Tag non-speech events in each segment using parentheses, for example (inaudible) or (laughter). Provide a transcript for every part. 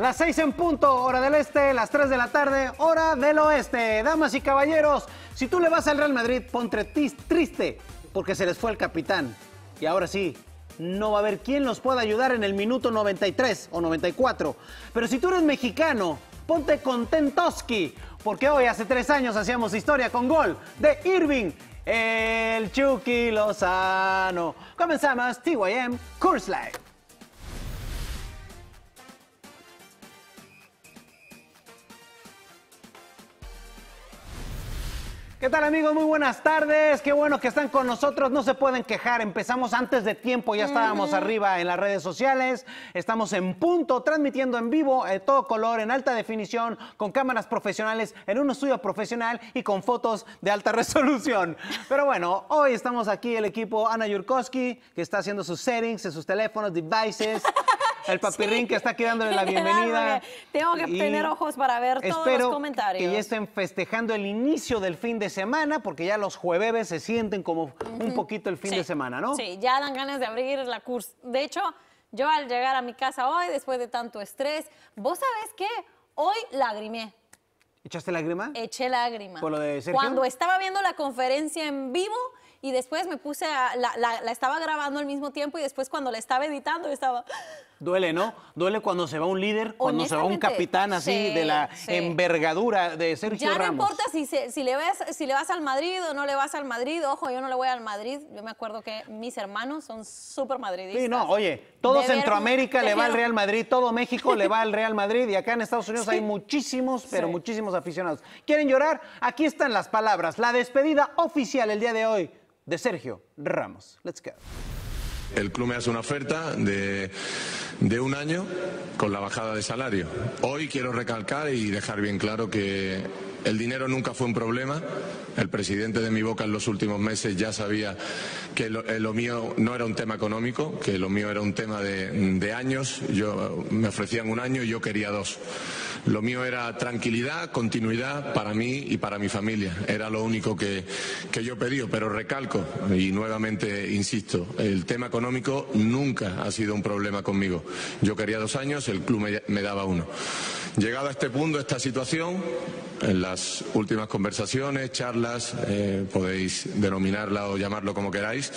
Las seis en punto, hora del este, las 3 de la tarde, hora del oeste. Damas y caballeros, si tú le vas al Real Madrid, ponte triste, porque se les fue el capitán. Y ahora sí, no va a haber quién los pueda ayudar en el minuto 93 o 94. Pero si tú eres mexicano, ponte contentoski, porque hoy hace tres años hacíamos historia con gol de Irving, el Chucky Lozano. Comenzamos TYM Course Life. ¿Qué tal amigos? Muy buenas tardes. Qué bueno que están con nosotros. No se pueden quejar. Empezamos antes de tiempo. Ya estábamos arriba en las redes sociales. Estamos en punto, transmitiendo en vivo, eh, todo color, en alta definición, con cámaras profesionales, en un estudio profesional y con fotos de alta (laughs) resolución. Pero bueno, hoy estamos aquí el equipo Ana Yurkowski, que está haciendo sus settings en sus teléfonos, devices. El papirrín que está quedándole la (laughs) bienvenida. Tengo que tener ojos para ver todos los comentarios. Que ya estén festejando el inicio del fin de semana, porque ya los jueves se sienten como un poquito el fin de semana, ¿no? Sí, ya dan ganas de abrir la curso. De hecho, yo al llegar a mi casa hoy, después de tanto estrés, vos sabés qué? hoy lagrimé. ¿Echaste lágrima? Eché lágrima. ¿Por lo de Sergio? Cuando estaba viendo la conferencia en vivo y después me puse a... la estaba grabando al mismo tiempo y después cuando la estaba editando estaba... Duele, ¿no? Duele cuando se va un líder, cuando se va un capitán así de la envergadura de Sergio Ramos. Ya no importa si, le vas, al Madrid o no le vas al Madrid. Ojo, yo no le voy al Madrid. Yo me acuerdo que mis hermanos son súper madridistas. Sí, no, oye, todo Centroamérica le va al (laughs) Real Madrid, todo México le va al Real Madrid y acá en Estados Unidos hay muchísimos, pero muchísimos aficionados. ¿Quieren llorar? Aquí están las palabras. La despedida oficial el día de hoy de Sergio Ramos. Let's go el club me hace una oferta de, un año con la bajada de salario. Hoy quiero recalcar y dejar bien claro que el dinero nunca fue un problema. El presidente de mi boca en los últimos meses ya sabía que lo, eh, mío no era un tema económico, que lo mío era un tema de, de años. Yo, me ofrecían un año y yo quería dos. Lo mío era tranquilidad, continuidad para mí y para mi familia. Era lo único que, que yo pedí, pero recalco y nuevamente insisto, el tema económico nunca ha sido un problema conmigo. Yo quería dos años, el club me, daba uno. Llegado a este punto, esta situación, en las últimas conversaciones, charlas, eh, podéis denominarla o llamarlo como queráis,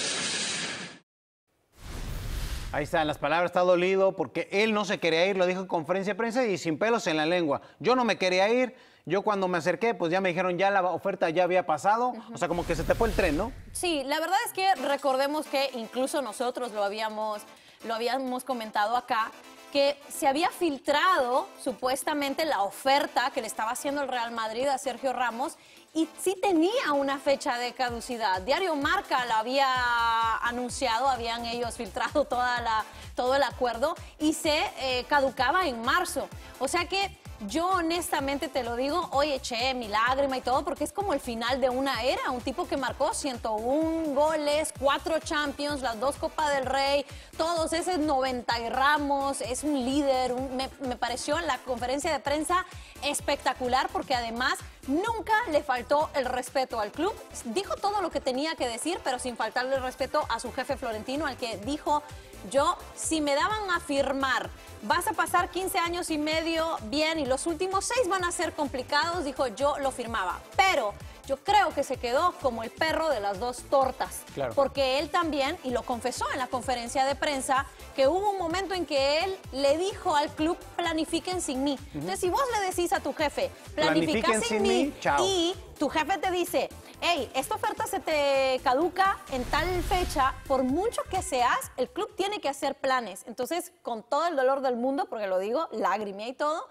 Ahí están las palabras, está dolido porque él no se quería ir, lo dijo en conferencia de prensa y sin pelos en la lengua. Yo no me quería ir, yo cuando me acerqué, pues ya me dijeron, ya la oferta ya había pasado, o sea, como que se te fue el tren, ¿no? Sí, la verdad es que recordemos que incluso nosotros lo habíamos, lo habíamos comentado acá, que se había filtrado supuestamente la oferta que le estaba haciendo el Real Madrid a Sergio Ramos y sí tenía una fecha de caducidad. Diario Marca la había anunciado, habían ellos filtrado (laughs) toda la, todo el acuerdo y se eh, caducaba en marzo. O sea que yo honestamente te lo digo, hoy eché mi lágrima y todo porque es como el final de una era, un tipo que marcó 101 goles, 4 Champions, las dos Copa del Rey, todos esos 90 y Ramos, es un líder, me, me pareció la conferencia de prensa espectacular porque además Nunca le faltó el respeto al club. Dijo todo lo que tenía que decir, pero sin faltarle el respeto a su jefe florentino, al que dijo, yo, si me daban a firmar, vas a pasar 15 años y medio bien y los últimos seis van a ser complicados, dijo, yo lo firmaba. Pero yo creo que se quedó como el perro de las dos tortas. Porque él también, y lo confesó en la conferencia de prensa, que hubo un momento en que él le dijo al club, planifiquen sin mí. Entonces, si vos le decís a tu jefe, planifica sin, mí, y tu jefe te dice, hey, esta oferta se te caduca en tal fecha, por mucho que seas, el club tiene que hacer planes. Entonces, con todo el dolor del mundo, porque lo digo, lágrima y todo,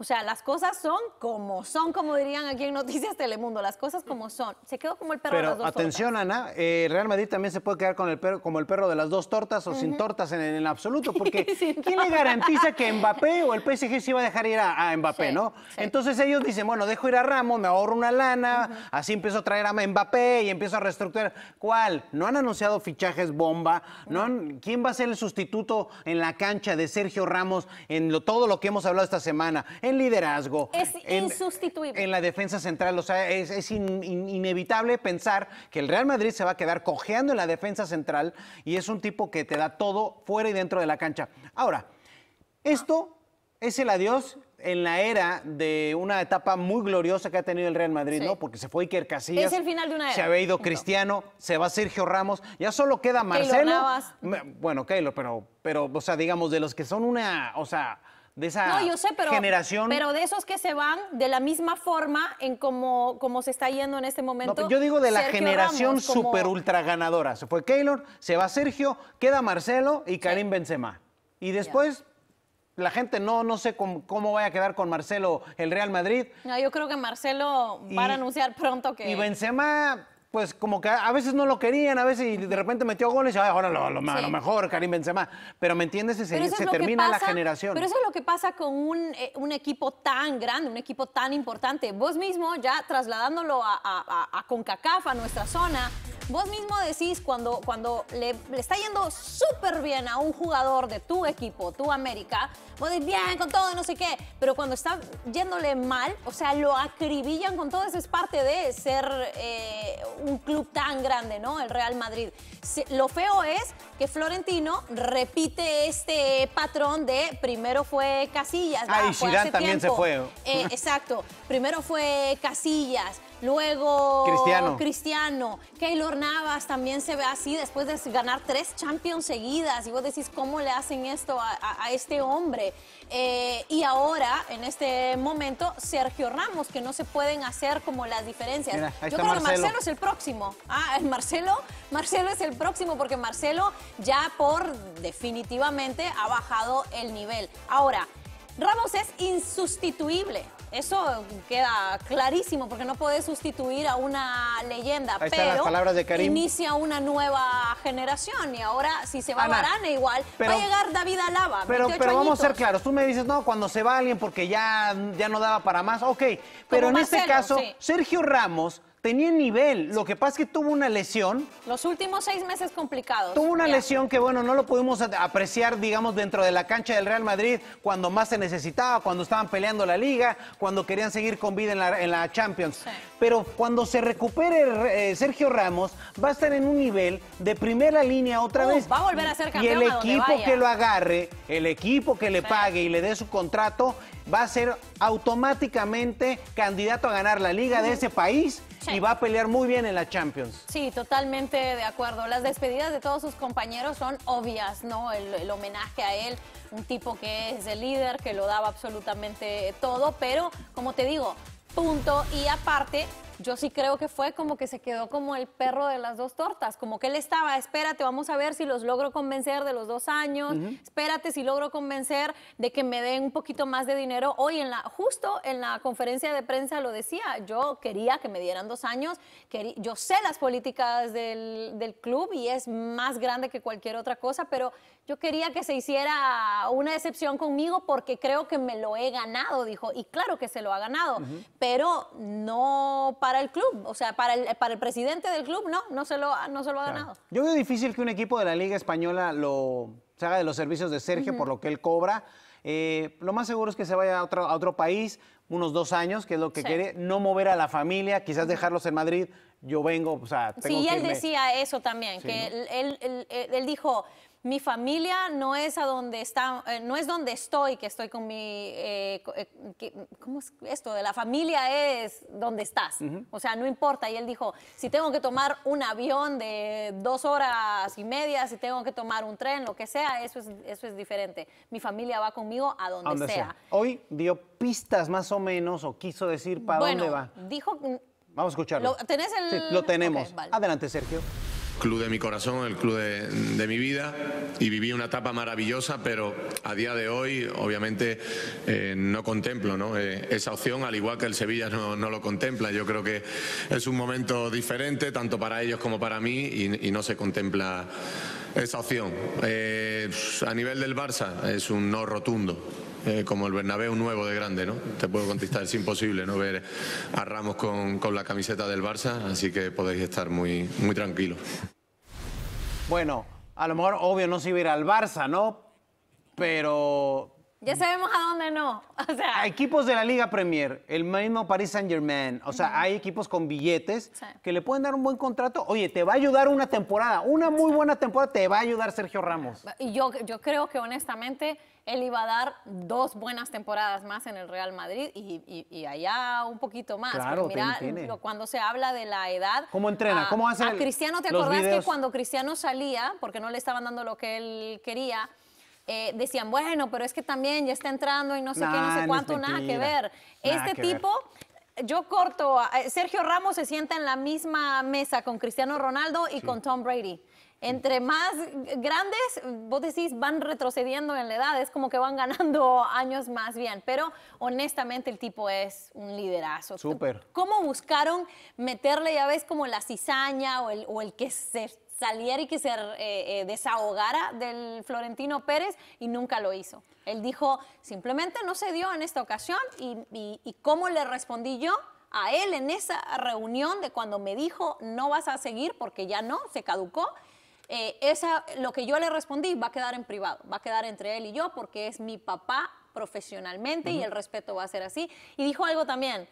o sea, las cosas son como son, como dirían aquí en Noticias Telemundo, las cosas como son. Se quedó como el perro de las dos atención, Ana, eh, Real Madrid también se puede quedar con el perro, como el perro de las dos tortas o sin tortas en, el absoluto, (laughs) porque ¿quién le garantiza que Mbappé o el PSG se iba a dejar ir a, Mbappé, no? Entonces ellos dicen, bueno, dejo ir a Ramos, me ahorro una lana, así empiezo a traer a Mbappé y empiezo a reestructurar. ¿Cuál? No han anunciado fichajes bomba, no ¿quién va a ser el sustituto en la cancha de Sergio Ramos en lo, todo lo que hemos hablado esta semana? en liderazgo. Es en, insustituible. En la defensa central, o sea, es, inevitable pensar que el Real Madrid se va a quedar cojeando en la defensa central y es un tipo que te da todo fuera y dentro de la cancha. Ahora, esto es el adiós en la era de una etapa muy gloriosa que ha tenido el Real Madrid, ¿no? Porque se fue Iker Casillas. el final de una Se había ido Cristiano, se va Sergio Ramos, ya solo queda Marcelo. Bueno, Keylor, pero, pero, o sea, digamos, de los que son una, o sea, de esa yo sé, pero, generación. Pero de esos que se van de la misma forma en como, como se está yendo en este momento. yo digo de la generación súper super ultra ganadora. Se fue Keylor, se va Sergio, queda Marcelo y Karim Benzema. Y después. La gente no, no sé cómo, vaya a quedar con Marcelo el Real Madrid. No, yo creo que Marcelo van a anunciar pronto que. Y Benzema pues como que a veces no lo querían, a veces y de repente metió goles y ahora lo, mejor, Karim Benzema. Pero me entiendes, se, se, termina la generación. Pero eso es lo que pasa con eh, un, equipo tan grande, un equipo tan importante. Vos mismo, ya trasladándolo a, a, a, CONCACAF, a nuestra zona, vos mismo decís cuando, cuando le, está yendo súper bien a un jugador de tu equipo, tu América, vos decís bien con todo, no sé qué, pero cuando está yéndole mal, o sea, lo acribillan con todo, eso es parte de ser eh, un club tan grande, ¿no? El Real Madrid. lo feo es que Florentino repite este patrón de primero fue Casillas. Ah, y Zidane también se fue. Eh, exacto. Primero fue Casillas, Luego Cristiano. Cristiano. Keylor Navas también se ve así después de ganar tres Champions seguidas. Y vos decís, ¿cómo le hacen esto a, este hombre? Eh, y ahora, en este momento, Sergio Ramos, que no se pueden hacer como las diferencias. Yo creo que Marcelo es el próximo. Ah, Marcelo? Marcelo es el próximo porque Marcelo ya por definitivamente ha bajado el nivel. Ahora, Ramos es insustituible. Eso queda clarísimo porque no podés sustituir a una leyenda, pero inicia una nueva generación y ahora si se va Ana, igual, va a llegar David Alaba. Pero, pero vamos a ser claros, tú me dices, no, cuando se va alguien porque ya, ya no daba para más, ok, pero en este caso, Sergio Ramos Tenía nivel, lo que pasa es que tuvo una lesión. Los últimos seis meses complicados. Tuvo una lesión que, bueno, no lo pudimos apreciar, digamos, dentro de la cancha del Real Madrid, cuando más se necesitaba, cuando estaban peleando la liga, cuando querían seguir con vida en la, Champions. Pero cuando se recupere eh, Sergio Ramos, va a estar en un nivel de primera línea otra vez. Va a volver a ser campeón. Y el equipo que lo agarre, el equipo que le pague y le dé su contrato, va a ser automáticamente candidato a ganar la liga de ese país y va a pelear muy bien en la Champions. Sí, totalmente de acuerdo. Las despedidas de todos sus compañeros son obvias, ¿no? el homenaje a él, un tipo que es el líder, que lo daba absolutamente todo, pero como te digo, punto y aparte yo sí creo que fue como que se quedó como el perro de las dos tortas, como que él estaba, espérate, vamos a ver si los logro convencer de los dos años, espérate si logro convencer de que me den un poquito más de dinero. Hoy en la, justo en la conferencia de prensa lo decía, yo quería que me dieran dos años, yo sé las políticas del, del club y es más grande que cualquier otra cosa, pero yo quería que se hiciera una excepción conmigo porque creo que me lo he ganado, dijo. Y claro que se lo ha ganado, pero no para el club, o sea, para el, para el presidente del club, no, no se lo, no se lo ha ganado. Yo veo difícil que un equipo de la Liga Española lo se haga de los servicios de Sergio por lo que él cobra. Eh, lo más seguro es que se vaya a otro, país, unos dos años, que es lo que quiere, no mover a la familia, quizás dejarlos en Madrid. Yo vengo, o sea, tengo Sí, él decía eso también, que él, él dijo, mi familia no es a donde está, eh, no es donde estoy, que estoy con mi, eh, eh, ¿cómo es esto? De la familia es donde estás, o sea, no importa. Y él dijo, si tengo que tomar un avión de dos horas y media, si tengo que tomar un tren, lo que sea, eso es, eso es diferente. Mi familia va conmigo a donde, sea. Hoy dio pistas más o menos, o quiso decir para dónde va. Dijo... Vamos a escucharlo. ¿Lo, tenés el... lo tenemos. Adelante, Sergio club de mi corazón, el club de, mi vida y viví una etapa maravillosa, pero a día de hoy obviamente eh, no contemplo ¿no? Eh, esa opción, al igual que el Sevilla no, lo contempla. Yo creo que es un momento diferente, tanto para ellos como para mí, y, no se contempla esa opción. Eh, a nivel del Barça es un no rotundo. Eh, como el Bernabéu nuevo de grande, ¿no? Te puedo contestar, es imposible no ver a Ramos con, la camiseta del Barça, así que podéis estar muy, muy tranquilos. Bueno, a lo mejor obvio no se iba al Barça, ¿no? Pero... Ya sabemos a dónde no. (laughs) O sea... Equipos de la Liga Premier, el mismo Paris Saint Germain, o sea, hay equipos con billetes que le pueden dar un buen contrato. Oye, te va a ayudar una temporada, una muy buena temporada, te va a ayudar Sergio Ramos. Yo, yo creo que honestamente él iba a dar dos buenas temporadas más en el Real Madrid y, allá un poquito más. Claro, mira, cuando se habla de la edad. ¿Cómo entrena? ¿Cómo hace? A Cristiano, ¿te acordás que cuando Cristiano salía, porque no le estaban dando lo que él quería? Eh, decían, bueno, pero es que también ya está entrando y no sé qué, no sé cuánto, nada que ver. este tipo yo corto, eh, Sergio Ramos se sienta en la misma mesa con Cristiano Ronaldo y con Tom Brady entre más grandes, vos decís, van retrocediendo en la edad, es como que van ganando (laughs) años más bien, pero honestamente el tipo es un liderazo. Súper. ¿Cómo buscaron meterle, ya ves, como la cizaña o el, que se saliera y que se eh, eh, desahogara del Florentino Pérez y nunca lo hizo? Él dijo, simplemente no se dio en esta ocasión y, y cómo le respondí yo a él en esa reunión de cuando me dijo no vas a seguir porque ya no, se caducó. Eh, esa, lo que yo le respondí va a quedar en privado, va a quedar entre él y yo porque es mi papá profesionalmente y el respeto va a ser así. Y dijo algo también,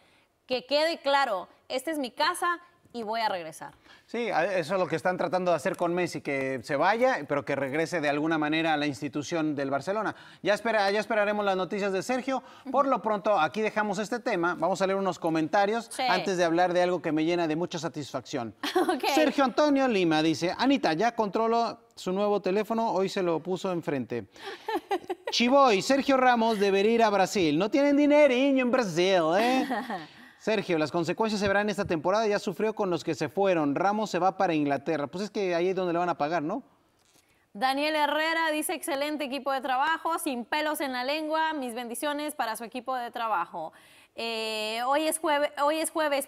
que quede claro, esta es mi casa y voy a regresar. Sí, eso es lo que están tratando de hacer con Messi, que se vaya, pero que regrese de alguna manera a la institución del Barcelona. Ya, espera, ya esperaremos las noticias de Sergio. Por lo pronto, aquí dejamos este tema. Vamos a leer unos comentarios antes de hablar de algo que me llena de mucha satisfacción. (laughs) Sergio Antonio Lima dice, Anita, ya controlo su nuevo teléfono, hoy se lo puso enfrente. (laughs) y Sergio Ramos debería ir a Brasil. No tienen niño, en Brasil, ¿eh? (laughs) Sergio, las consecuencias se verán esta temporada. Ya sufrió con los que se fueron. Ramos se va para Inglaterra. Pues es que ahí es donde le van a pagar, ¿no? Daniel Herrera dice excelente equipo de trabajo, sin pelos en la lengua, mis bendiciones para su equipo de trabajo. Eh, hoy, es jueves, hoy es jueves,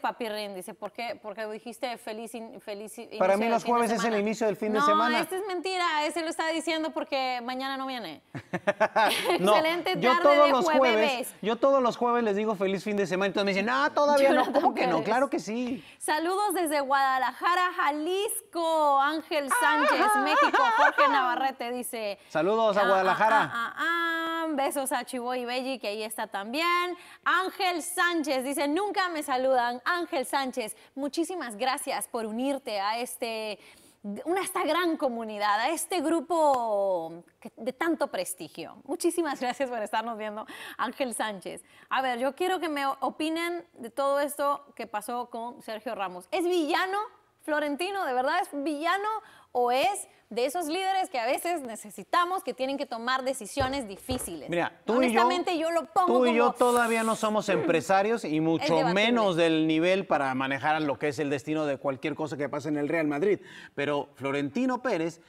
dice, ¿por qué? Porque dijiste feliz, in, feliz Para mí los jueves es el inicio del fin de semana. No, esto es mentira, ese lo está diciendo porque mañana no viene. (laughs) (laughs) Excelente tarde yo todos de los jueves, Yo todos los jueves les digo feliz fin de semana y todos me dicen, no, todavía no, ¿cómo que no? Claro que sí. Saludos desde Guadalajara, Jalisco, Ángel ah, Sánchez, ah, ah, México, Jorge Navarrete dice. Saludos a Guadalajara. Ah, besos a Chivo y Belly que ahí está también. Ángel Sánchez dice, nunca me saludan. Ángel Sánchez, muchísimas gracias por unirte a este una, esta gran comunidad, a este grupo de tanto prestigio. Muchísimas (laughs) gracias por estarnos viendo, Ángel Sánchez. A ver, yo quiero que me opinen de todo esto que pasó con Sergio Ramos. ¿Es villano Florentino de verdad es villano o es de esos líderes que a veces necesitamos que tienen que tomar decisiones difíciles. Mira, tú Honestamente, y yo, lo pongo Tú y yo todavía no somos (clears throat) empresarios y mucho menos del nivel para manejar lo que es el destino de cualquier cosa que pase en el Real Madrid. Pero Florentino Pérez,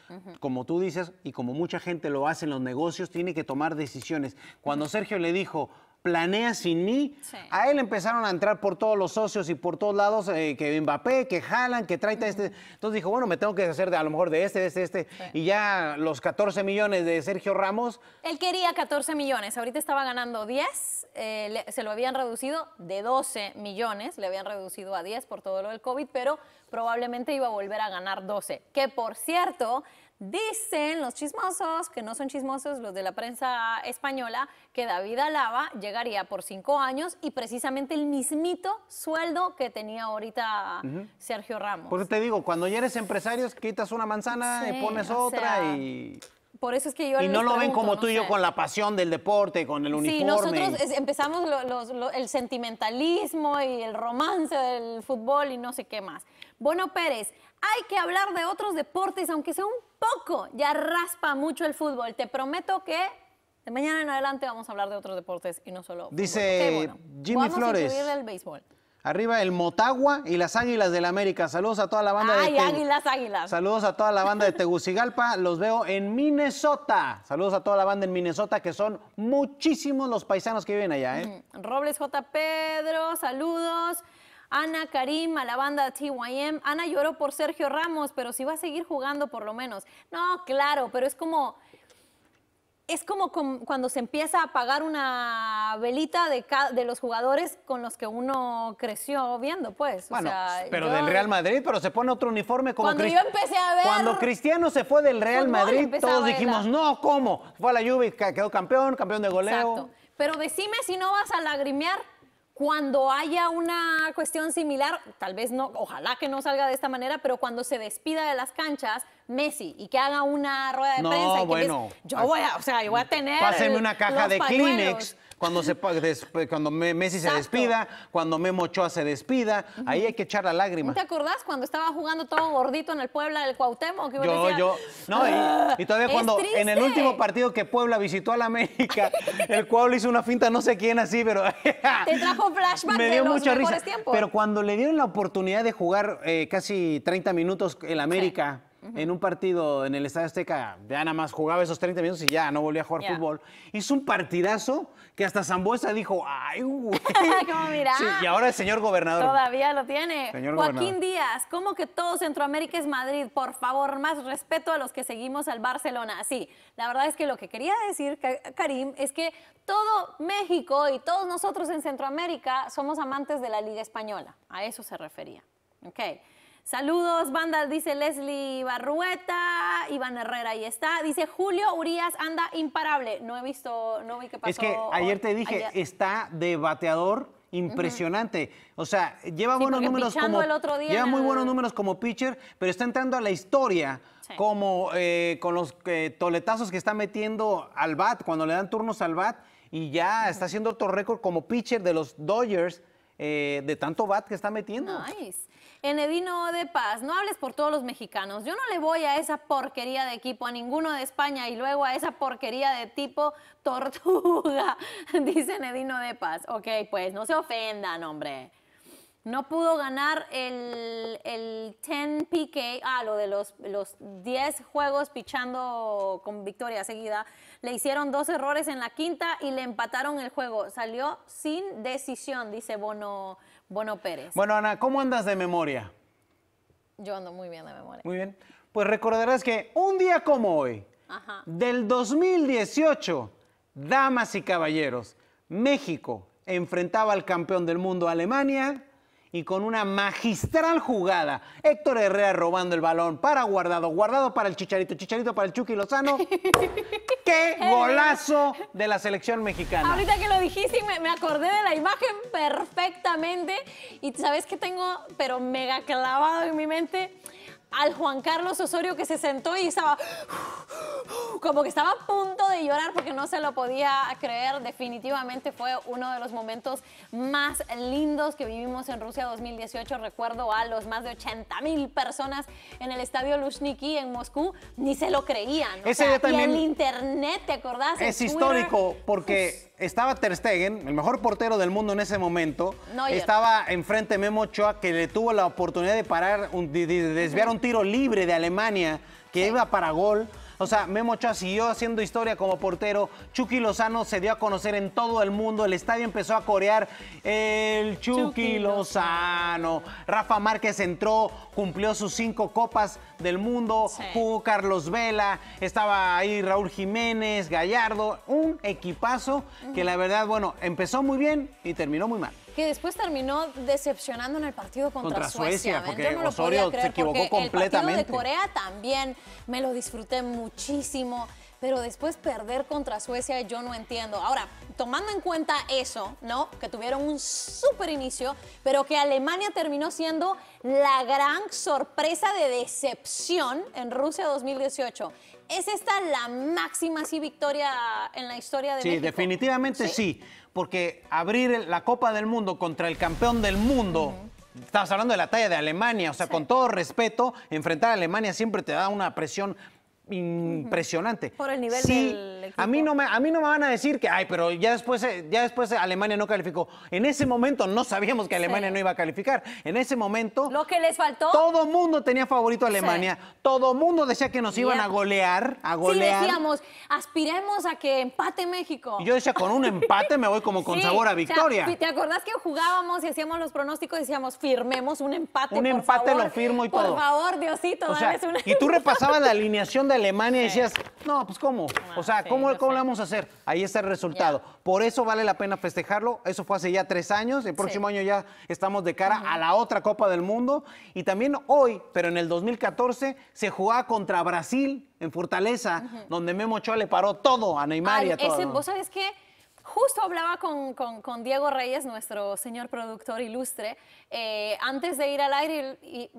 como tú dices y como mucha gente lo hace en los negocios, tiene que tomar decisiones. Cuando Sergio le dijo, planea sin mí. A él empezaron a entrar por todos los socios y por todos lados, eh, que Mbappé, que Jalan, que trae este. Entonces dijo, bueno, me tengo que deshacer de, a lo mejor de este, de este, de este. Y ya los 14 millones de Sergio Ramos. Él quería 14 millones, ahorita estaba ganando 10, eh, se lo habían reducido de 12 millones, le habían reducido a 10 por todo lo del COVID, pero probablemente iba a volver a ganar 12. Que por cierto, Dicen los chismosos, que no son chismosos los de la prensa española, que David Alaba llegaría por cinco años y precisamente el mismito sueldo que tenía ahorita Sergio Ramos. Por pues te digo, cuando ya eres empresario, quitas una manzana y pones otra y... Por eso es que yo. Y no lo ven como tú y yo con la pasión del deporte, con el uniforme. Sí, nosotros empezamos el sentimentalismo y el romance del fútbol y no sé qué más. Bueno, Pérez, hay que hablar de otros deportes, aunque sea un poco. Ya raspa mucho el fútbol. Te prometo que de mañana en adelante vamos a hablar de otros deportes y no solo. Dice Jimmy Flores. Arriba el Motagua y las Águilas del América. Saludos a toda la banda de Águilas, Águilas. Saludos a toda la banda de Tegucigalpa. (laughs) Los veo en Minnesota. Saludos a toda la banda en Minnesota, que son muchísimos los paisanos que viven allá. ¿eh? Robles J. Pedro, saludos. Ana Karim a la banda TYM. Ana lloró por Sergio Ramos, pero si va a seguir jugando por lo menos. No, claro, pero es como es como cuando se empieza a apagar una velita de, de los jugadores con los que uno creció viendo, pues. pero del Real Madrid, pero se pone otro uniforme como Cuando Cuando Cristiano se fue del Real Madrid, todos dijimos, no, ¿cómo? Fue a la Juve, quedó campeón, campeón de goleo. Exacto. Pero decime si no vas a lagrimear cuando haya una cuestión similar, tal vez no, ojalá que no salga de esta manera, pero cuando se despida de las canchas, Messi, y que haga una rueda de prensa y que yo voy a, o sea, yo voy a ah, tener. Pásenme una caja de Kleenex cuando, se, cuando Messi se despida, cuando Memo Ochoa se despida, ahí hay que echar la lágrima. ¿Te acordás cuando estaba jugando todo gordito en el Puebla del Cuauhtémoc? yo, yo, no, y, ah, todavía cuando en el último partido que Puebla visitó a la América, (laughs) el Cuauhtémoc hizo una finta, no sé quién así, pero... (laughs) Te trajo flashback Me de los mucha tiempos. Pero cuando le dieron la oportunidad de jugar eh, casi 30 minutos el América en un partido en el Estadio Azteca, ya nada más jugaba esos 30 minutos y ya no volvía a jugar fútbol. Hizo un partidazo que hasta Zambuesa dijo, ay, güey. (laughs) y ahora el señor gobernador. Todavía lo tiene. Joaquín Díaz, ¿cómo que todo Centroamérica es Madrid? Por favor, más respeto a los que seguimos al Barcelona. Sí, la verdad es que lo que quería decir, Karim, es que todo México y todos nosotros en Centroamérica somos amantes de la Liga Española. A eso se refería. Okay. Saludos, bandas, dice Leslie Barrueta, Iván Herrera, ahí está. Dice Julio Urias anda imparable. No he visto, no vi qué pasó. Es que ayer te dije, está de bateador impresionante. O sea, lleva buenos números como muy buenos números como pitcher, pero está entrando a la historia como eh, con los eh, toletazos que está metiendo al bat cuando le dan turnos al bat y ya está haciendo otro récord como pitcher de los Dodgers eh, de tanto bat que está metiendo. Nice. Enedino de Paz, no hables por todos los mexicanos. Yo no le voy a esa porquería de equipo, a ninguno de España y luego a esa porquería de tipo tortuga, (laughs) dice Enedino de Paz. Ok, pues no se ofendan, hombre. No pudo ganar el, 10 PK, ah, lo de los, los 10 juegos pichando con victoria seguida. Le hicieron dos errores en la quinta y le empataron el juego. Salió sin decisión, dice Bono bueno Pérez. Bueno, Ana, ¿cómo andas de memoria? Yo ando muy bien de memoria. Muy bien. Pues recordarás que un día como hoy, del 2018, damas y caballeros, México enfrentaba al campeón del mundo Alemania y con una magistral jugada. Héctor Herrera robando el balón para Guardado, Guardado para el Chicharito, Chicharito para el Chucky Lozano. (laughs) ¡Qué eh. golazo de la selección mexicana! Ahorita que lo dijiste me, acordé de la imagen perfectamente y sabes que tengo, pero mega clavado en mi mente al Juan Carlos Osorio que se sentó y estaba como que estaba a punto de llorar porque no se lo podía creer. Definitivamente fue uno de los momentos más lindos que vivimos en Rusia 2018. Recuerdo a los más de 80 mil personas en el estadio Lushniki en Moscú, ni se lo creían. Ese y el internet, ¿te acordás? Es histórico porque... Estaba Ter Stegen, el mejor portero del mundo en ese momento. Estaba enfrente Memo Ochoa, que le tuvo la oportunidad de parar, un, desviar un tiro libre de Alemania que iba para gol. O sea, Memo Ochoa siguió haciendo historia como portero. Chucky Lozano se dio a conocer en todo el mundo. El estadio empezó a corear el Chucky, Lozano. Rafa Márquez entró, cumplió sus cinco copas del mundo. Jugó Carlos Vela. Estaba ahí Raúl Jiménez, Gallardo. Un equipazo que la verdad, bueno, empezó muy bien y terminó muy mal que después terminó decepcionando en el partido contra, Suecia. Yo no lo podía creer se equivocó porque completamente. El partido de Corea también me lo disfruté muchísimo pero después perder contra Suecia yo no entiendo. Ahora, tomando en cuenta eso, ¿no? Que tuvieron un súper inicio, pero que Alemania terminó siendo la gran sorpresa de decepción en Rusia 2018. ¿Es esta la máxima victoria en la historia de sí, Definitivamente sí, definitivamente sí, porque abrir la Copa del Mundo contra el campeón del mundo. Estamos hablando de la talla de Alemania, o sea, con todo respeto, enfrentar a Alemania siempre te da una presión impresionante. Por el nivel del equipo. A mí, no me, a mí no me van a decir que, ay, pero ya después, eh, ya después Alemania no calificó. En ese momento no sabíamos que Alemania no iba a calificar. En ese momento... Lo que les faltó... Todo mundo tenía favorito a Alemania. Todo mundo decía que nos iban a golear, a golear. decíamos, aspiremos a que empate México. yo decía, con un empate me voy como (laughs) con sabor a victoria. ¿Te acordás que jugábamos y hacíamos los pronósticos y decíamos, firmemos un empate, Un empate lo firmo y todo. Por favor, Diosito, o sea, Y tú (laughs) repasabas la alineación de Alemania decías, no, pues cómo. Ah, o sea, ¿cómo, lo vamos a hacer? Ahí está el resultado. Por eso vale la pena festejarlo. Eso fue hace ya tres años. El próximo año ya estamos de cara a la otra Copa del Mundo. Y también hoy, pero en el 2014, se jugaba contra Brasil en Fortaleza, donde Memo Ochoa le paró todo a Neymar y a todo. ¿Vos sabés que Justo hablaba con, Diego Reyes, nuestro señor productor ilustre, eh, antes de ir al aire y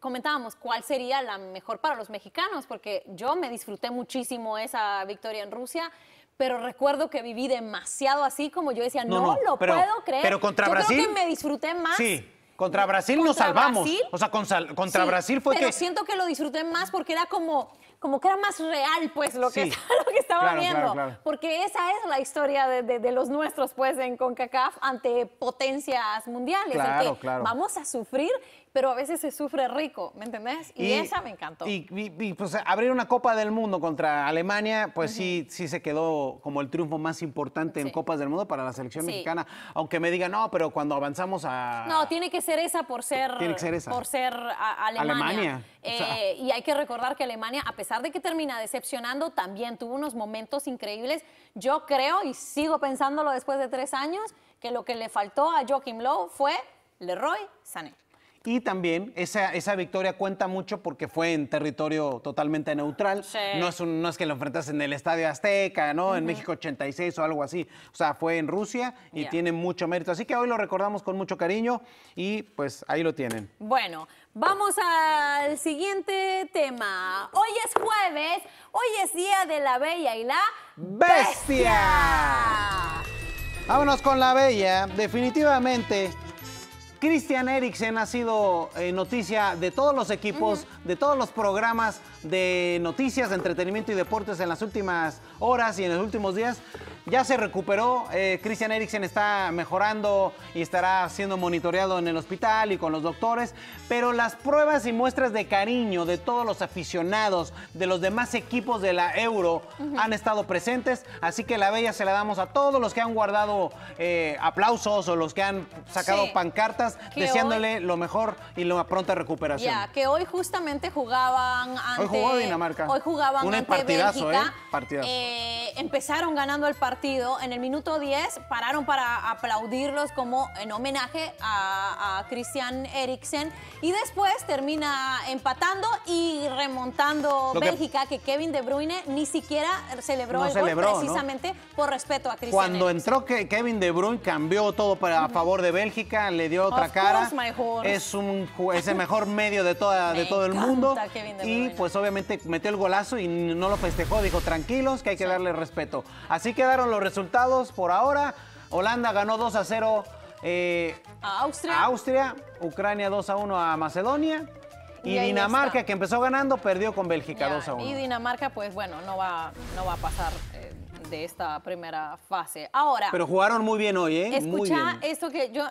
comentábamos cuál sería la mejor para los mexicanos, porque yo me disfruté muchísimo esa victoria en Rusia, pero recuerdo que viví demasiado así como yo decía, no, lo puedo creer. Pero contra Brasil. Creo que me disfruté más. Sí. Contra Brasil nos salvamos. o sea, contra, Brasil fue pero que. Pero siento que lo disfruté más porque era como, como que era más real, pues, lo que, (laughs) estaba viendo. Porque esa es la historia de, los nuestros, pues, en CONCACAF ante potencias mundiales. que Vamos a sufrir, pero a veces se sufre rico, ¿me entendés? Y, esa me encantó. Y, pues abrir una Copa del Mundo contra Alemania, pues sí, sí se quedó como el triunfo más importante en Copas del Mundo para la selección mexicana. Aunque me digan, no, pero cuando avanzamos a. No, tiene que ser esa por ser. Por ser Alemania. Eh, y hay que recordar que Alemania, a pesar de que termina decepcionando, también tuvo unos momentos increíbles. Yo creo, y sigo pensándolo después de tres años, que lo que le faltó a Joachim Lowe fue Leroy Sané. Y también esa, esa victoria cuenta mucho porque fue en territorio totalmente neutral. No, es no es que lo enfrentas en el Estadio Azteca, ¿no? En México 86 o algo así. O sea, fue en Rusia y tiene mucho mérito. Así que hoy lo recordamos con mucho cariño y pues ahí lo tienen. Bueno, vamos al siguiente tema. Hoy es jueves, hoy es Día de la Bella y la Bestia. Vámonos con la Bella. Definitivamente Christian Eriksen ha sido eh, noticia de todos los equipos, de todos los programas de noticias, entretenimiento y deportes en las últimas horas y en los últimos días ya se recuperó. Eh, Christian Eriksen está mejorando y estará siendo monitoreado en el hospital y con los doctores. Pero las pruebas y muestras de cariño de todos los aficionados de los demás equipos de la Euro han estado presentes. Así que la bella se la damos a todos los que han guardado eh, aplausos o los que han sacado pancartas deseándole lo mejor y la pronta recuperación. Ya, que hoy justamente jugaban ante. Hoy jugó Dinamarca. Hoy jugaban Un ante partidazo, eh, eh, empezaron ganando el partido en el minuto 10 pararon para aplaudirlos como en homenaje a, Christian Eriksen y después termina empatando y remontando Bélgica, que... Kevin De Bruyne ni siquiera celebró el gol precisamente por respeto a Christian Cuando entró Kevin De Bruyne cambió todo a favor de Bélgica, le dio otra cara. Es, un, es el mejor medio de, toda, de todo el mundo. Y pues obviamente metió el golazo y no lo festejó, dijo tranquilos que hay que darle respeto. Así quedaron los resultados por ahora. Holanda ganó 2 a 0 eh, a, Austria. Ucrania 2 a 1 a Macedonia. Y, Dinamarca, que empezó ganando, perdió con Bélgica 2 a 1. Y Dinamarca, pues bueno, no va, no va a pasar eh, de esta primera fase. Ahora. Pero jugaron muy bien hoy, ¿eh? Escucha esto que yo.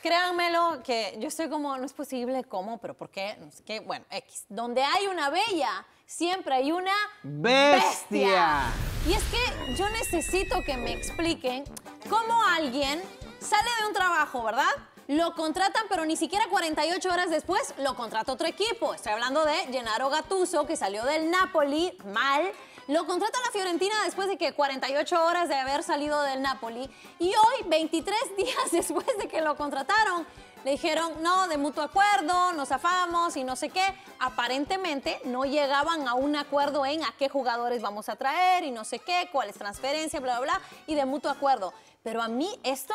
Créanmelo, que yo estoy como, no es posible, ¿cómo? ¿Pero por qué? qué. Bueno, X. Donde hay una bella siempre hay una bestia. Y es que yo necesito que me expliquen cómo alguien sale de un trabajo, ¿verdad? Lo contratan, pero ni siquiera 48 horas después lo contrata otro equipo. Estoy hablando de Gennaro Gattuso, que salió del Napoli mal. Lo contrata la Fiorentina después de que 48 horas de haber salido del Napoli. Y hoy, 23 (laughs) días después de que lo contrataron, le dijeron, no, de mutuo acuerdo, nos afamos y no sé qué. Aparentemente no llegaban a un acuerdo en a qué jugadores vamos a traer y no sé qué, cuál es transferencia, bla, bla, bla, y de mutuo acuerdo. Pero a mí esto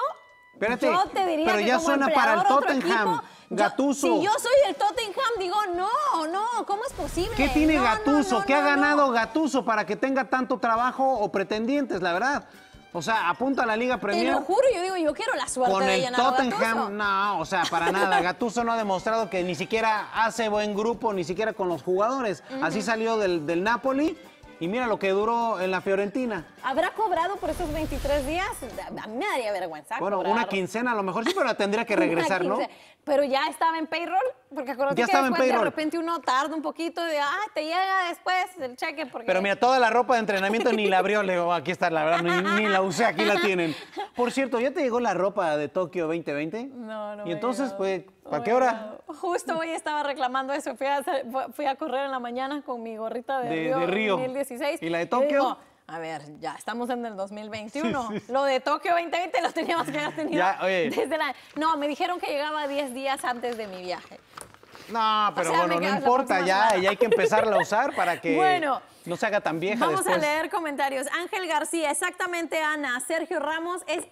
Espérate, te diría pero que ya suena para el Tottenham. Gatuso. Si yo soy el Tottenham, digo, no, no, ¿cómo es posible? ¿Qué tiene Gatuso? ¿Qué ha ganado Gatuso para que tenga tanto trabajo o pretendientes, la verdad? O sea, apunta a la Liga Premier. Te lo juro, yo digo, yo quiero la suerte con el Tottenham, no, o sea, para (laughs) nada. Gatuso no ha demostrado que ni siquiera hace buen grupo, ni siquiera con los jugadores. Así salió del, del Napoli y mira lo que duró en la Fiorentina. ¿Habrá cobrado por esos 23 días? A mí me daría vergüenza. Bueno, una quincena a lo mejor sí, pero la tendría que (laughs) regresar, ¿no? Pero ya estaba en payroll, porque acuérdate que de repente uno tarda un poquito de, ah, te llega después el cheque. Pero mira, toda la ropa de entrenamiento ni la abrió, le digo, aquí está, la verdad, ni, la usé, aquí la tienen. Por cierto, ¿ya te llegó la ropa de Tokio 2020? No, no. Y entonces, pues, ¿para qué hora? Justo hoy estaba reclamando eso. Fui a, correr en la mañana con mi gorrita de, Río, 2016. ¿Y la de Tokio? A ver, ya estamos en el 2021. Lo de Tokio 2020 lo teníamos que haber (laughs) tenido ya, desde la... No, me dijeron que llegaba 10 días antes de mi viaje. No, pero bueno, no importa, ya, ya hay que empezarla a usar para (laughs) que... Bueno, no se haga tan vieja. Vamos a leer comentarios. Ángel García, exactamente Ana. Sergio Ramos es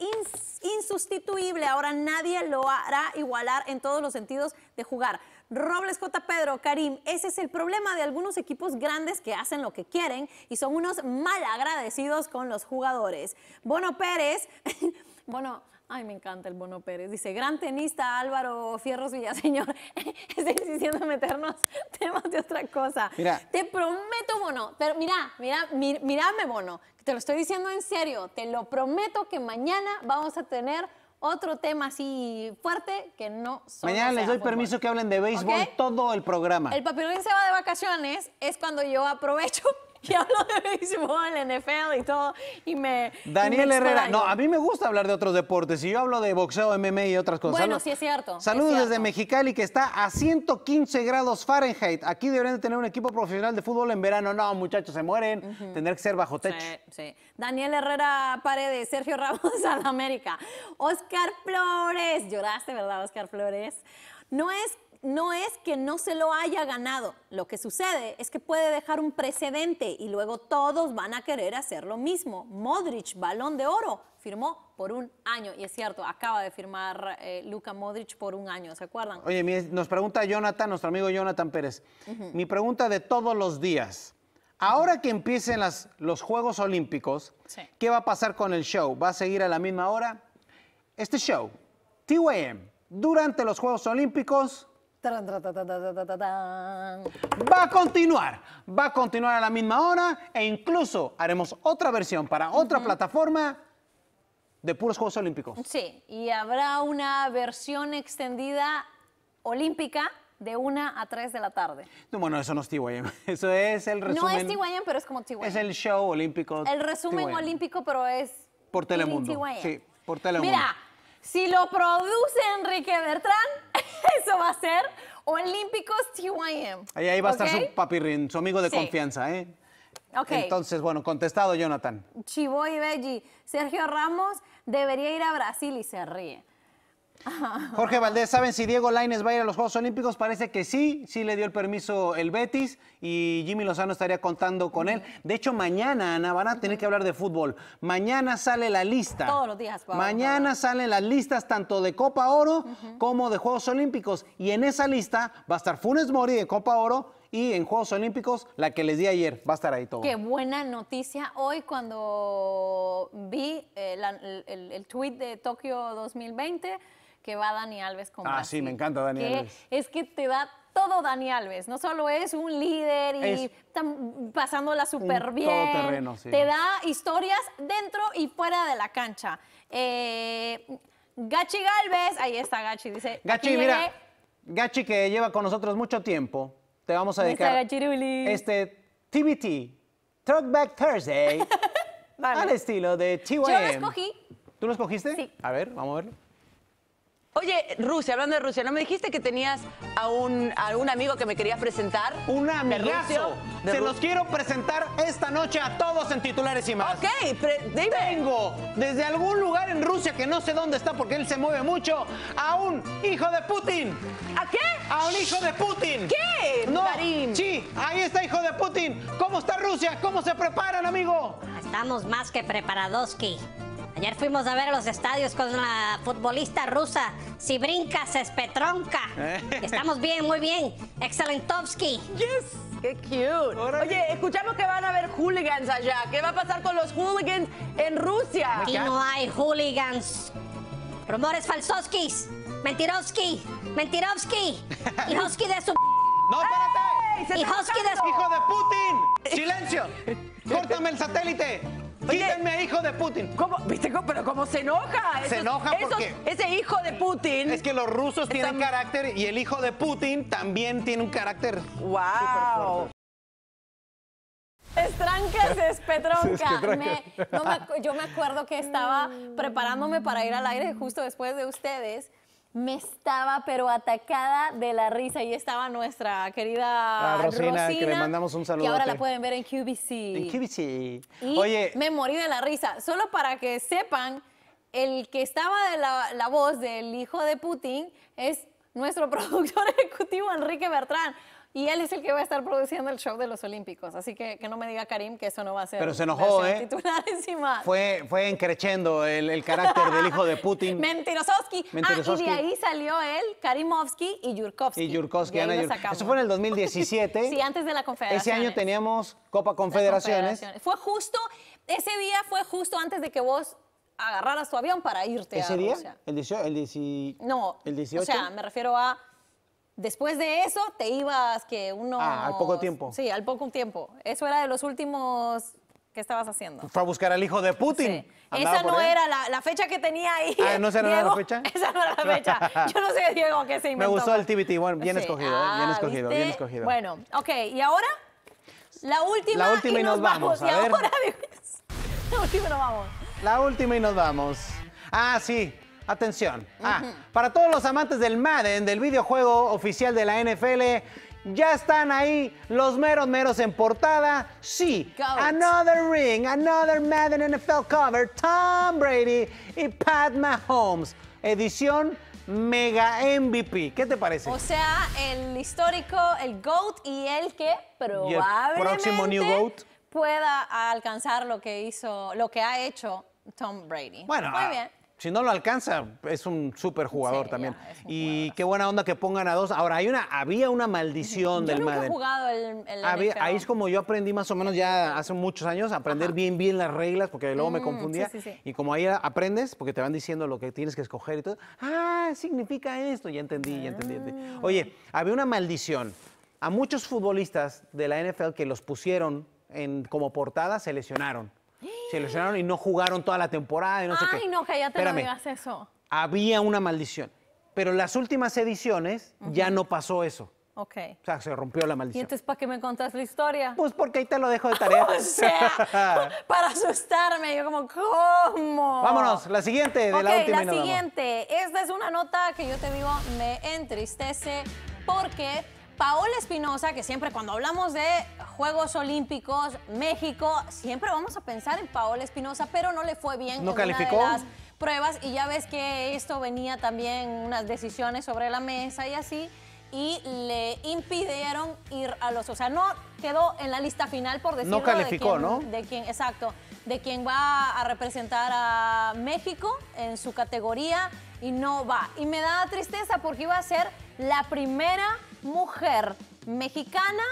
insustituible. Ahora nadie lo hará igualar en todos los sentidos de jugar. Robles J. Pedro, Karim, ese es el problema de algunos equipos grandes que hacen lo que quieren y son unos mal agradecidos con los jugadores. Bono Pérez, (laughs) bueno. Ay, me encanta el Bono Pérez. Dice, gran tenista Álvaro Fierros Villaseñor. (laughs) Está insistiendo en meternos (laughs) temas de otra cosa. Mira. Te prometo, Bono, pero mira, mira, mirame mírame, Bono. Te lo estoy diciendo en serio. Te lo prometo que mañana vamos a tener otro tema así fuerte que no Mañana les doy permiso que hablen de béisbol todo el programa. El papirrín se va de vacaciones, es cuando yo aprovecho (laughs) y hablo de béisbol, NFL y todo. Y me. Daniel Herrera. No, a mí me gusta hablar de otros deportes. Y yo hablo de boxeo, MMA y otras cosas. Bueno, sí es cierto. Saludos desde Mexicali, que está a 115 grados Fahrenheit. Aquí deberían de tener un equipo profesional de fútbol en verano. No, muchachos, se mueren. tener que ser bajo techo. Sí, Daniel Herrera de Sergio Ramos a (laughs) América. Oscar Flores. Lloraste, ¿verdad, Oscar Flores? No es no es que no se lo haya ganado, lo que sucede es que puede dejar un precedente y luego todos van a querer hacer lo mismo. Modric, balón de oro, firmó por un año. Y es cierto, acaba de firmar eh, Luca Modric por un año, ¿se acuerdan? Oye, nos pregunta Jonathan, nuestro amigo Jonathan Pérez. Mi pregunta de todos los días. Ahora que empiecen los Juegos Olímpicos, ¿qué va a pasar con el show? ¿Va a seguir a la misma hora? Este show, TYM, durante los Juegos Olímpicos, Va a continuar, va a continuar a la misma hora e incluso haremos otra versión para otra plataforma de puros Juegos Olímpicos. Sí, y habrá una versión extendida olímpica de una a tres de la tarde. No, bueno, eso no es TYM, (laughs) eso es el resumen. No es TYM, pero es como TYM. Es el show olímpico. El resumen olímpico, pero es... Por Telemundo, sí, por Telemundo. Mira... Si lo produce Enrique Bertrán, (laughs) eso va a ser Olímpicos TYM. Ahí, ahí va a estar su papirrín, su amigo de confianza, ¿eh? Entonces, bueno, contestado, Jonathan. Chivo y Sergio Ramos debería ir a Brasil y se ríe. (laughs) Jorge Valdés, ¿saben si Diego Laines va a ir a los Juegos Olímpicos? Parece que sí, sí le dio el permiso el Betis y Jimmy Lozano estaría contando con él. De hecho, mañana, Ana, van a tener que hablar de fútbol. Mañana sale la lista. Todos los días. Pablo. Mañana salen las listas tanto de Copa Oro como de Juegos Olímpicos. Y en esa lista va a estar Funes Mori de Copa Oro y en Juegos Olímpicos, la que les di ayer, va a estar ahí todo. Qué buena noticia. Hoy cuando vi eh, el, el tweet de Tokio 2020 que va Dani Alves con ah, sí, me encanta Dani Alves. Es que te da todo Dani Alves, no solo es un líder y pasándola súper bien, terreno, sí. te da historias dentro y fuera de la cancha. Eh, Gachi Galvez, ahí está Gachi, dice. Gachi, mira, Gachi que lleva con nosotros mucho tiempo, te vamos a dedicar este TBT, Truckback Thursday, (laughs) al estilo de TYM. Yo lo escogí. ¿Tú lo escogiste? Sí. A ver, vamos a verlo. Oye, Rusia, hablando de Rusia, ¿no me dijiste que tenías a un, amigo que me querías presentar? Un amigo. Se los quiero presentar esta noche a todos en titulares y más. Ok, dime. Tengo desde algún lugar en Rusia que no sé dónde está porque él se mueve mucho a un hijo de Putin. ¿A qué? A un hijo de Putin. ¿Qué? No. Sí, ahí está hijo de Putin. ¿Cómo está Rusia? ¿Cómo se preparan, amigo? Estamos más que preparados, preparadoski. Ayer fuimos a ver los estadios con la futbolista rusa Sibrinka Sespetronka. Eh. Estamos bien, muy bien. Excelentovsky. Yes. Qué cute. Oye, escuchamos que van a haber hooligans allá. ¿Qué va a pasar con los hooligans en Rusia? Aquí no hay hooligans. Rumores falsoskis. Mentirovsky. Mentirovsky. husky (laughs) de su... ¡No, espérate! ¡Hijo de Putin! ¡Silencio! (laughs) ¡Córtame el satélite! Quítenme hijo de Putin. ¿Cómo? ¿Viste Pero cómo se enoja. Se enoja porque... ese hijo de Putin... Es que los rusos tienen carácter y el hijo de Putin también tiene un carácter ¡Wow! Estrancas es (laughs) yo me acuerdo que estaba preparándome para ir al aire justo después de ustedes me estaba pero atacada de la risa y estaba nuestra querida ah, Rosina, que le mandamos un saludo. Que ahora la pueden ver en QVC. En QVC. Y Oye, me morí de la risa, solo para que sepan el que estaba de la, la voz del hijo de Putin es nuestro (laughs) productor ejecutivo Enrique Bertrán y él es el que va a estar produciendo el show de los Olímpicos. Así que que no me diga Karim que eso no va a ser. Pero se enojó, ¿eh? (laughs) Fue, fue encrechendo el, el carácter del hijo de Putin. Mentirosovsky. Ah, y de ahí salió él, Karimovsky y Yurkovsky. Y Yurkovsky, Eso fue en el 2017. (laughs) sí, antes de la Confederación. Ese año teníamos Copa Confederaciones. Fue justo, ese día fue justo antes de que vos agarraras tu avión para irte ¿Ese a día? ¿El 18? El, 18? no, ¿El 18? O sea, me refiero a Después de eso te ibas que uno... Ah, al poco tiempo. Sí, al poco tiempo. Eso era de los últimos que estabas haciendo? Fue a buscar al hijo de Putin. Esa no era la, fecha que tenía ahí. Ah, ¿no será la fecha? (laughs) Esa no era la fecha. Yo no sé, Diego, qué se inventó. Me gustó el TBT. Bueno, bien escogido, ¿eh? bien ah, escogido, bien escogido. Bueno, ok. ¿Y ahora? La última, y, nos, vamos. ver. ahora, (laughs) La última y nos vamos. La última y nos vamos. Ah, sí. Atención. Ah, para todos los amantes del Madden, del videojuego oficial de la NFL, ya están ahí los meros meros en portada. Sí, another ring, another Madden NFL cover, Tom Brady y Pat Mahomes. Edición mega MVP. ¿Qué te parece? O sea, el histórico, el GOAT y el que probablemente pueda alcanzar lo que hizo, lo que ha hecho Tom Brady. Bueno, Muy ah, bien. Si no lo alcanza, es un súper jugador también. y qué buena onda que pongan a dos. Ahora, hay una, había una maldición del nunca He jugado el, ahí es como yo aprendí más o menos ya hace muchos años, aprender bien bien las reglas, porque luego me mm, confundía. y como ahí aprendes, porque te van diciendo lo que tienes que escoger y todo. Ah, significa esto. Ya entendí, ya entendí. Ah. Oye, había una maldición. A muchos futbolistas de la NFL que los pusieron en, como portada se lesionaron. Se lesionaron y no jugaron toda la temporada y no sé qué. Ay, no, digas eso. Había una maldición. Pero en las últimas ediciones ya no pasó eso. Ok. O sea, se rompió la maldición. ¿Y entonces para qué me contás la historia? Pues porque ahí te lo dejo de tarea. (laughs) o sea, (laughs) para asustarme. Yo como, ¿cómo? Vámonos, la siguiente de la última. la siguiente. Esta es una nota que yo te digo me entristece porque Paola Espinosa, que siempre cuando hablamos de Juegos Olímpicos, México, siempre vamos a pensar en Paola Espinosa, pero no le fue bien. con en Una de las pruebas y ya ves que esto venía también unas decisiones sobre la mesa y así y le impidieron ir a los, o sea, no quedó en la lista final por decirlo. de quién, ¿no? De quién, exacto, de quien va a representar a México en su categoría y no va. Y me da tristeza porque iba a ser la primera mujer mexicana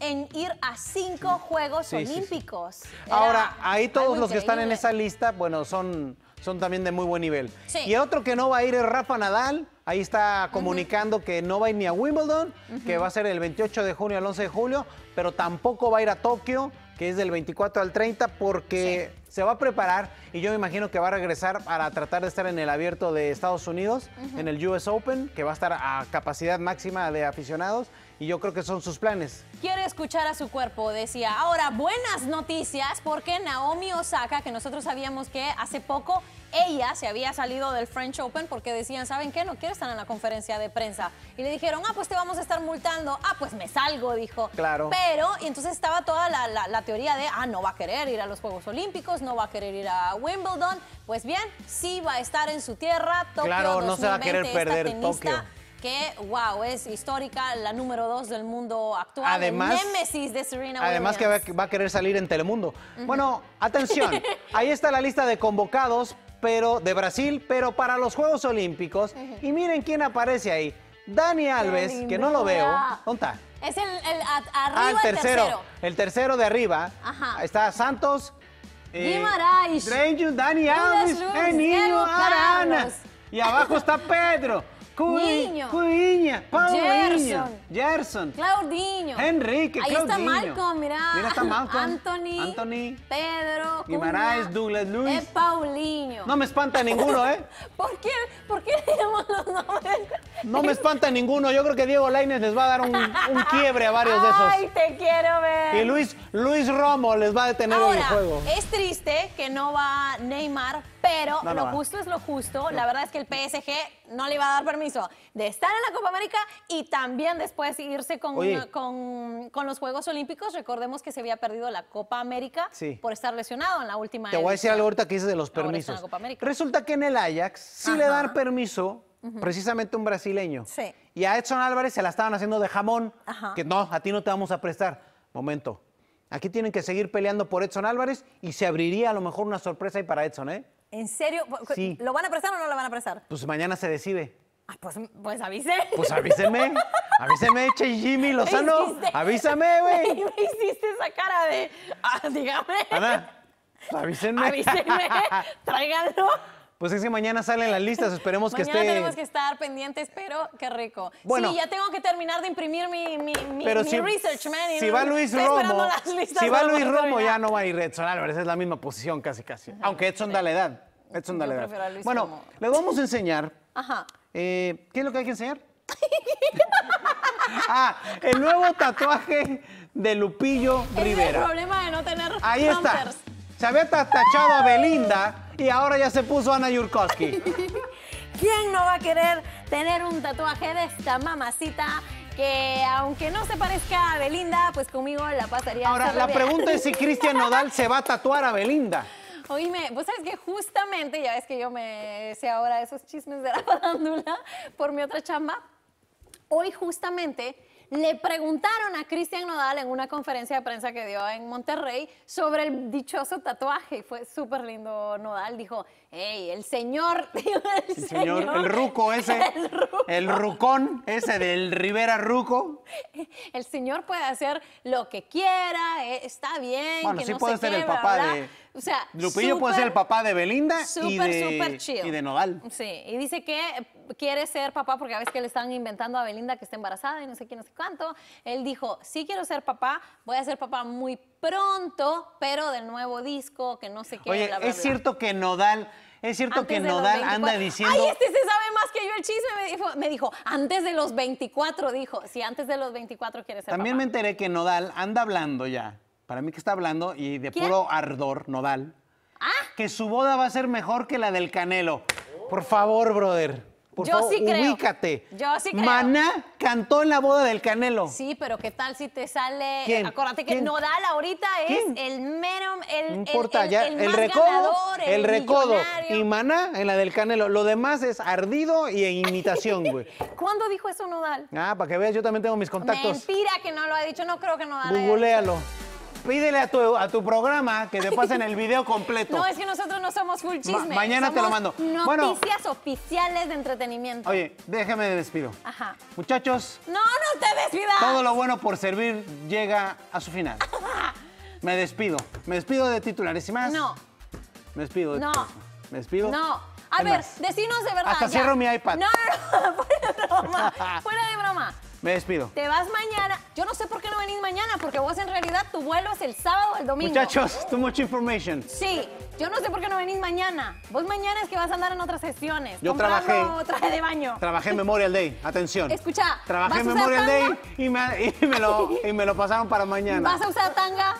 en ir a cinco Juegos Olímpicos. Ahora, ahí todos los que están en esa lista, bueno, son, son también de muy buen nivel. Y otro que no va a ir es Rafa Nadal. Ahí está comunicando que no va a ir ni a Wimbledon, que va a ser el 28 de junio al 11 de julio, pero tampoco va a ir a Tokio que es del 24 al 30, porque se va a preparar y yo me imagino que va a regresar para tratar de estar en el abierto de Estados Unidos, en el US Open, que va a estar a capacidad máxima de aficionados y yo creo que son sus planes. Quiere escuchar a su cuerpo, decía. Ahora, buenas noticias porque Naomi Osaka, que nosotros sabíamos que hace poco ella se había salido del French Open porque decían, ¿saben qué? No quiero estar en la conferencia de prensa. Y le dijeron, ah, pues te vamos a estar multando. Ah, pues me salgo, dijo. Claro. Pero, y entonces estaba toda la, teoría de, ah, no va a querer ir a los Juegos Olímpicos, no va a querer ir a Wimbledon. Pues bien, sí va a estar en su tierra, Tokio Claro, no se va a querer perder Tokio que, wow, es histórica, la número dos del mundo actual. Además, Némesis de Serena Además que va, a querer salir en Telemundo. Bueno, atención, (laughs) ahí está la lista de convocados pero de Brasil, pero para los Juegos Olímpicos. Y miren quién aparece ahí. Dani Alves, que no lo veo. ¿Dónde está? Es el, arriba ah, el tercero, el tercero. de arriba. Ajá. Está Santos. Eh, Guimarães. Dani Alves, eh, Y abajo está Pedro. Cuiña, Cuiña, Paulinho, Gerson. Claudinho. Enrique, Ahí está Malcolm, mira, Mira está Malcolm. Anthony. Anthony. Pedro. Guimaraes, Douglas Luis. Es Paulinho. No me espanta ninguno, ¿eh? (laughs) ¿Por qué? ¿Por qué le llamamos los nombres? No me espanta ninguno. Yo creo que Diego Laines les va a dar un, quiebre a varios de esos. Ay, te quiero ver. Y Luis, Luis Romo les va a detener en el juego. Es triste que no va Neymar pero lo justo es lo justo. La verdad es que el PSG no le iba a dar permiso de estar en la Copa América y también después irse con, con, los Juegos Olímpicos. Recordemos que se había perdido la Copa América por estar lesionado en la última. Te voy a decir algo ahorita que dices de los permisos. Resulta que en el Ajax sí le dan permiso precisamente a precisamente un brasileño. Sí. Y a Edson Álvarez se la estaban haciendo de jamón, que no, a ti no te vamos a prestar. Momento, Aquí tienen que seguir peleando por Edson Álvarez y se abriría a lo mejor una sorpresa ahí para Edson, ¿eh? ¿En serio? ¿Lo van a prestar o no lo van a prestar? Pues mañana se decide. Ah, pues, pues avise. Pues avíseme. avíseme, che Jimmy Lozano. avísame, güey. (laughs) Me, hiciste esa cara de. Ah, dígame. Ana, pues avísenme. Avísenme. (laughs) tráiganlo. Pues es que mañana salen las listas, esperemos que mañana esté... tenemos que estar pendientes, pero qué rico. sí, ya tengo que terminar de imprimir mi, research, man. Si va Luis Romo, si va Luis Romo ya no va a ir Edson Álvarez, es la misma posición casi casi. Aunque Edson da la edad, Edson da la edad. Bueno, le vamos a enseñar... Ajá. Eh, ¿Qué es lo que hay que enseñar? (laughs) ah, el nuevo tatuaje de Lupillo Rivera. el problema de no tener Ahí está. Se había tachado a Belinda y ahora ya se puso Ana Yurkowski. (laughs) ¿Quién no va a querer tener un tatuaje de esta mamacita que aunque no se parezca a Belinda, pues conmigo la pasaría. Ahora, la pregunta es si (laughs) Cristian Nodal se va a tatuar a Belinda. Oíme, vos sabes pues que justamente, ya ves que yo me sé ahora esos chismes de la farándula por mi otra chamba, hoy justamente le preguntaron a Cristian Nodal en una conferencia de prensa que dio en Monterrey sobre el dichoso tatuaje y fue súper lindo Nodal. Dijo, el (laughs) señor, el, señor, (laughs) el ruco ese, el, ruco. rucón ese del Rivera Ruco. El señor puede hacer lo que quiera, eh, está bien. Bueno, que no puede se ser el papá de. O sea, Lupillo puede ser el papá de Belinda y, de, y de Nodal. Sí, y dice que quiere ser papá porque a veces que le están inventando a Belinda que está embarazada y no sé quién, no sé cuánto. Él dijo, sí quiero ser papá, voy a ser papá muy pronto, pero del nuevo disco, que no sé qué. es cierto que Nodal es cierto que Nodal anda diciendo. Ay, este se sabe más que yo el chisme. Me dijo, antes de los 24, dijo. Si antes de los 24 quieres ser. También me enteré que Nodal anda hablando ya. Para mí que está hablando y de puro ardor, Nodal. ¿Ah? Que su boda va a ser mejor que la del Canelo. Por favor, brother. Por Yo sí creo. ubícate. Yo sí creo. Maná cantó en la boda del Canelo. Sí, pero ¿qué tal si te sale? ¿Quién? Acuérdate que Nodal ahorita es el mero, el, no importa, el, ya, el, recodo, el, recodo. Y Maná en la del Canelo. Lo demás es ardido y en imitación, güey. (laughs) ¿Cuándo dijo eso Nodal? Ah, para que veas, yo también tengo mis contactos. Mentira que no lo ha dicho, no creo que Nodal. Googlealo pídele a tu, a tu programa que te pasen el video completo. No, es que nosotros no somos full chisme. mañana te lo mando. Noticias oficiales de entretenimiento. Oye, déjame de despido. Ajá. Muchachos. No, no te despidas. Todo lo bueno por servir llega a su final. (laughs) me despido. Me despido de titulares y más. No. Me despido No. Me despido. No. A ver, decinos de verdad. Hasta cierro mi iPad. No, no, no, (laughs) fuera de broma. (laughs) fuera de broma. Me despido. Te vas mañana. Yo no sé por qué no venís mañana, porque vos en realidad tu vuelo es el sábado o el domingo. Muchachos, too much information. Sí, yo no sé por qué no venís mañana. Vos mañana es que vas a andar en otras sesiones. Yo trabajé. traje de baño. Trabajé en Memorial Day. Atención. Escucha. Trabajé Memorial Day y me, lo, y pasaron para mañana. ¿Vas a usar tanga?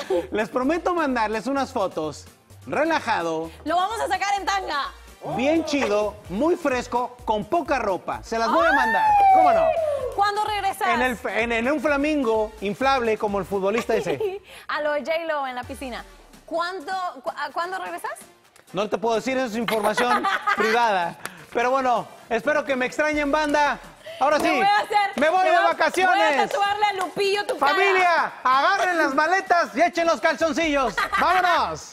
(laughs) Les prometo mandarles unas fotos. Relajado. Lo vamos a sacar en tanga. Bien oh. chido, muy fresco, con poca ropa. Se las voy a mandar. ¿Cómo no? ¿Cuándo regresas? En, un flamingo inflable como el futbolista ese. (laughs) a lo J-Lo en la piscina. ¿Cuándo, regresas? No te puedo decir, eso es información (laughs) privada. Pero bueno, espero que me extrañen, banda. Ahora sí, me voy, de vacaciones. Voy a tatuarle a Lupillo tu Familia, agarren las maletas y echen los calzoncillos. (laughs) ¡Vámonos!